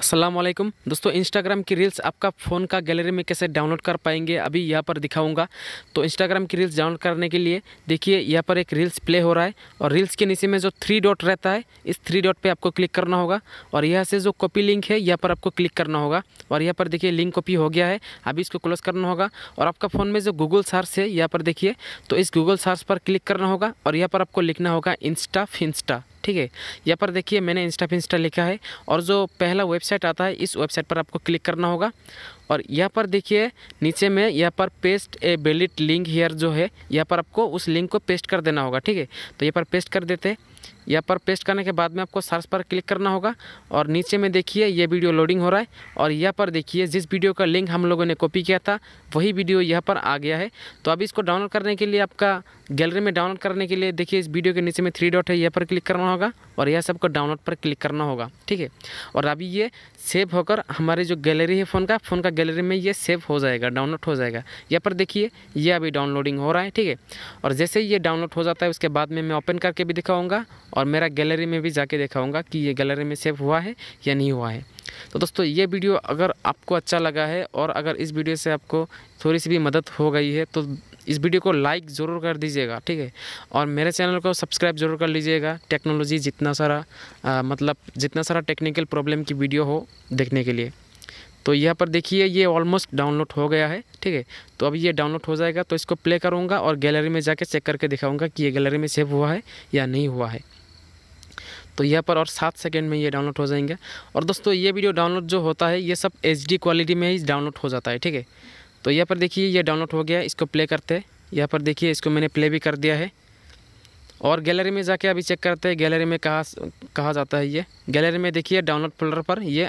असलम दोस्तों इंस्टाग्राम की रील्स आपका फ़ोन का गैलरी में कैसे डाउनलोड कर पाएंगे अभी यहाँ पर दिखाऊंगा तो इंस्टाग्राम की रील्स डाउनलोड करने के लिए देखिए यहाँ पर एक रील्स प्ले हो रहा है और रील्स के नीचे में जो थ्री डॉट रहता है इस थ्री डॉट पे आपको क्लिक करना होगा और यहाँ से जो कॉपी लिंक है यहाँ पर आपको क्लिक करना होगा और यहाँ पर देखिए लिंक कॉपी हो गया है अभी इसको क्लोज करना होगा और आपका फ़ोन में जो गूगल सर्च है यहाँ पर देखिए तो इस गूगल सर्च पर क्लिक करना होगा और यहाँ पर आपको लिखना होगा इंस्टा फिंस्टा ठीक है यहाँ पर देखिए मैंने इंस्टा फिंस्टा लिखा है और जो पहला वेबसाइट आता है इस वेबसाइट पर आपको क्लिक करना होगा और यहाँ पर देखिए नीचे में यहाँ पर पेस्ट ए बेलिट लिंक हेयर जो है यहाँ पर आपको उस लिंक को पेस्ट कर देना होगा ठीक है तो यहाँ पर पेस्ट कर देते हैं यहाँ पर पेस्ट करने के बाद में आपको सर्च पर क्लिक करना होगा और नीचे में देखिए ये वीडियो लोडिंग हो रहा है और यहाँ पर देखिए जिस वीडियो का लिंक हम लोगों ने कॉपी किया था वही वीडियो यहाँ पर आ गया है तो अब इसको डाउनलोड करने के लिए आपका गैलरी में डाउनलोड करने के लिए देखिए इस वीडियो के नीचे में थ्री डॉट है यहाँ पर क्लिक करना होगा और यह सबको डाउनलोड पर क्लिक करना होगा ठीक है और अभी ये सेव होकर हमारे जो गैलरी है फ़ोन का फ़ोन का गैलरी में ये सेव हो जाएगा डाउनलोड हो जाएगा यहाँ पर देखिए ये अभी डाउनलोडिंग हो रहा है ठीक है और जैसे ही ये डाउनलोड हो जाता है उसके बाद में मैं ओपन करके भी दिखाऊँगा और मेरा गैलरी में भी जाके देखाऊँगा कि ये गैलरी में सेव हुआ है या नहीं हुआ है तो दोस्तों ये वीडियो अगर आपको अच्छा लगा है और अगर इस वीडियो से आपको थोड़ी सी भी मदद हो गई है तो इस वीडियो को लाइक ज़रूर कर दीजिएगा ठीक है और मेरे चैनल को सब्सक्राइब जरूर कर लीजिएगा टेक्नोलॉजी जितना सारा आ, मतलब जितना सारा टेक्निकल प्रॉब्लम की वीडियो हो देखने के लिए तो यहाँ पर देखिए ये ऑलमोस्ट डाउनलोड हो गया है ठीक है तो अब ये डाउनलोड हो जाएगा तो इसको प्ले करूँगा और गैलरी में जाके चेक करके दिखाऊँगा कि ये गैलरी में सेव हुआ है या नहीं हुआ है तो यहाँ पर और सात सेकेंड में ये डाउनलोड हो जाएंगे और दोस्तों ये वीडियो डाउनलोड जो होता है ये सब एच क्वालिटी में ही डाउनलोड हो जाता है ठीक है तो यहाँ पर देखिए ये डाउनलोड हो गया इसको प्ले करते हैं यहाँ पर देखिए इसको मैंने प्ले भी कर दिया है और गैलरी में जाके अभी चेक करते हैं गैलरी में कहा कहा जाता है ये गैलरी में देखिए डाउनलोड फोल्डर पर ये